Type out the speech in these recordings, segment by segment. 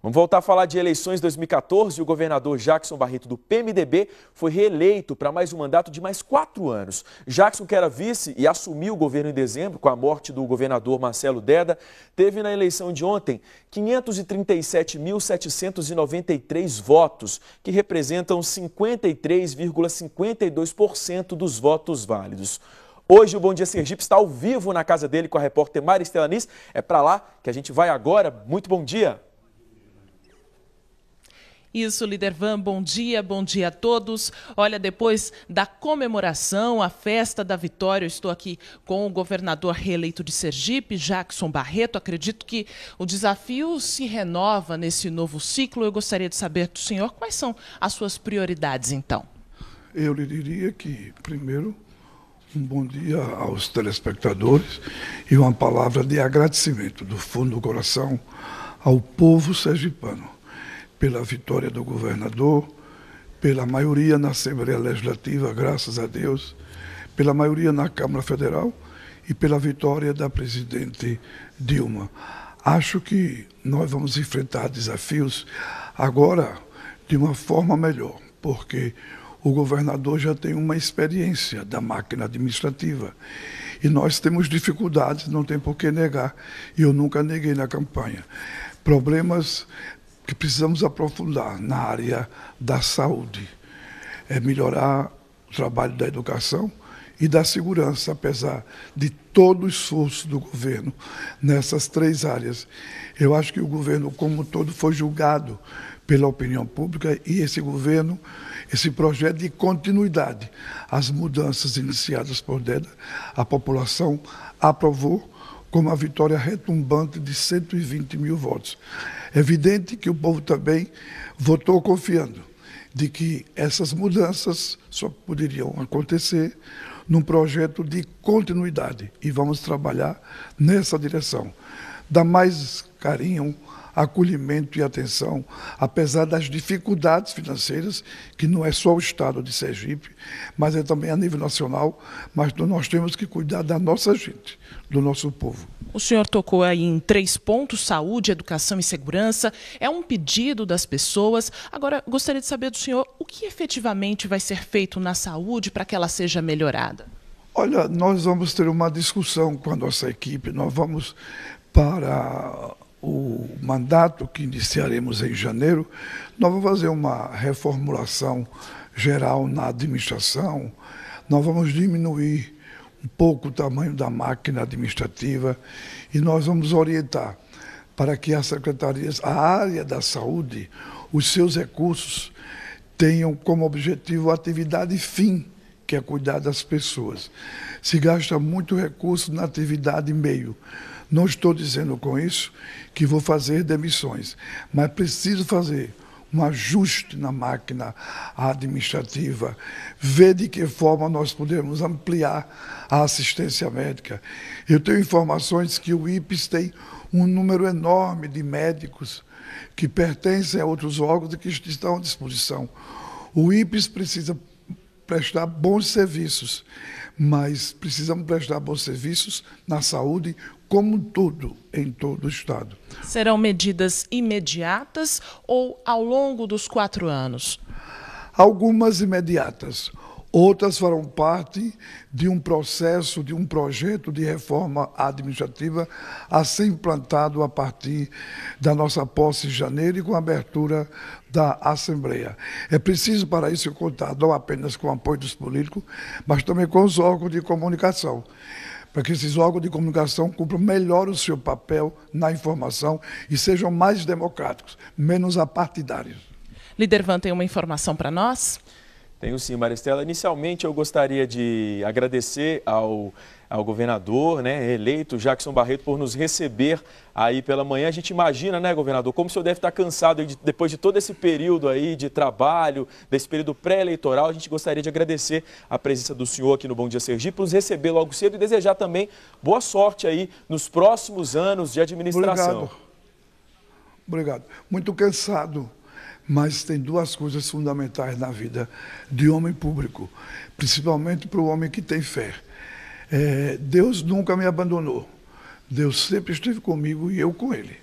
Vamos voltar a falar de eleições 2014. O governador Jackson Barreto, do PMDB, foi reeleito para mais um mandato de mais quatro anos. Jackson, que era vice e assumiu o governo em dezembro, com a morte do governador Marcelo Deda, teve na eleição de ontem 537.793 votos, que representam 53,52% dos votos válidos. Hoje o Bom Dia Sergipe está ao vivo na casa dele com a repórter Mara Estelanis. É para lá que a gente vai agora. Muito bom dia! Isso, líder Van, bom dia, bom dia a todos. Olha, depois da comemoração, a festa da vitória, eu estou aqui com o governador reeleito de Sergipe, Jackson Barreto. Acredito que o desafio se renova nesse novo ciclo. Eu gostaria de saber do senhor quais são as suas prioridades, então. Eu lhe diria que, primeiro, um bom dia aos telespectadores e uma palavra de agradecimento do fundo do coração ao povo sergipano pela vitória do governador, pela maioria na Assembleia Legislativa, graças a Deus, pela maioria na Câmara Federal e pela vitória da presidente Dilma. Acho que nós vamos enfrentar desafios agora de uma forma melhor, porque o governador já tem uma experiência da máquina administrativa. E nós temos dificuldades, não tem por que negar. E eu nunca neguei na campanha. Problemas que precisamos aprofundar na área da saúde. É melhorar o trabalho da educação e da segurança, apesar de todo o esforço do governo nessas três áreas. Eu acho que o governo, como um todo, foi julgado pela opinião pública e esse governo, esse projeto de continuidade. As mudanças iniciadas por DEDA, a população aprovou com uma vitória retumbante de 120 mil votos. É evidente que o povo também votou confiando de que essas mudanças só poderiam acontecer num projeto de continuidade e vamos trabalhar nessa direção. Dá mais carinho acolhimento e atenção, apesar das dificuldades financeiras, que não é só o Estado de Sergipe, mas é também a nível nacional, mas nós temos que cuidar da nossa gente, do nosso povo. O senhor tocou aí em três pontos: saúde, educação e segurança. É um pedido das pessoas. Agora, gostaria de saber do senhor o que efetivamente vai ser feito na saúde para que ela seja melhorada. Olha, nós vamos ter uma discussão com a nossa equipe, nós vamos para o mandato que iniciaremos em janeiro, nós vamos fazer uma reformulação geral na administração, nós vamos diminuir um pouco o tamanho da máquina administrativa e nós vamos orientar para que as secretarias, a área da saúde, os seus recursos tenham como objetivo atividade fim que é cuidar das pessoas. Se gasta muito recurso na atividade e meio. Não estou dizendo com isso que vou fazer demissões, mas preciso fazer um ajuste na máquina administrativa, ver de que forma nós podemos ampliar a assistência médica. Eu tenho informações que o IPES tem um número enorme de médicos que pertencem a outros órgãos e que estão à disposição. O IPES precisa prestar bons serviços, mas precisamos prestar bons serviços na saúde como tudo em todo o estado. Serão medidas imediatas ou ao longo dos quatro anos? Algumas imediatas, Outras farão parte de um processo, de um projeto de reforma administrativa a ser implantado a partir da nossa posse em janeiro e com a abertura da Assembleia. É preciso para isso contar não apenas com o apoio dos políticos, mas também com os órgãos de comunicação para que esses órgãos de comunicação cumpram melhor o seu papel na informação e sejam mais democráticos, menos apartidários. Van, tem uma informação para nós? Tenho sim, Maristela. Inicialmente eu gostaria de agradecer ao, ao governador, né, eleito Jackson Barreto, por nos receber aí pela manhã. A gente imagina, né, governador, como o senhor deve estar cansado de, depois de todo esse período aí de trabalho, desse período pré-eleitoral. A gente gostaria de agradecer a presença do senhor aqui no Bom Dia Sergipe, por nos receber logo cedo e desejar também boa sorte aí nos próximos anos de administração. Obrigado. Obrigado. Muito cansado mas tem duas coisas fundamentais na vida de homem público, principalmente para o homem que tem fé. É, Deus nunca me abandonou. Deus sempre esteve comigo e eu com Ele.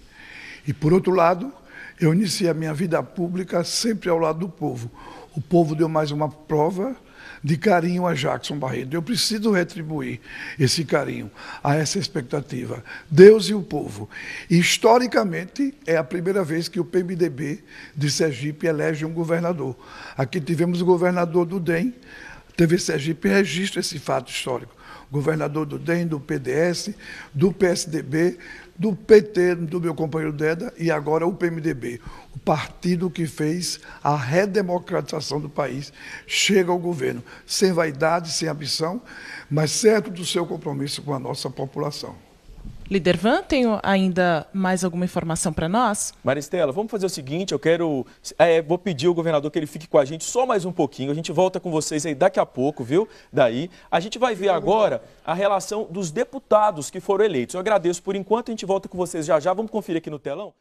E por outro lado, eu iniciei a minha vida pública sempre ao lado do povo. O povo deu mais uma prova de carinho a Jackson Barreto. Eu preciso retribuir esse carinho a essa expectativa. Deus e o povo. Historicamente, é a primeira vez que o PMDB de Sergipe elege um governador. Aqui tivemos o governador do DEM, TV Sergipe registra esse fato histórico governador do DEM, do PDS, do PSDB, do PT, do meu companheiro Deda, e agora o PMDB. O partido que fez a redemocratização do país chega ao governo, sem vaidade, sem ambição, mas certo do seu compromisso com a nossa população. Lidervan tem ainda mais alguma informação para nós? Maristela, vamos fazer o seguinte, eu quero... É, vou pedir ao governador que ele fique com a gente só mais um pouquinho, a gente volta com vocês aí daqui a pouco, viu? Daí, a gente vai ver agora a relação dos deputados que foram eleitos. Eu agradeço por enquanto, a gente volta com vocês já já, vamos conferir aqui no telão.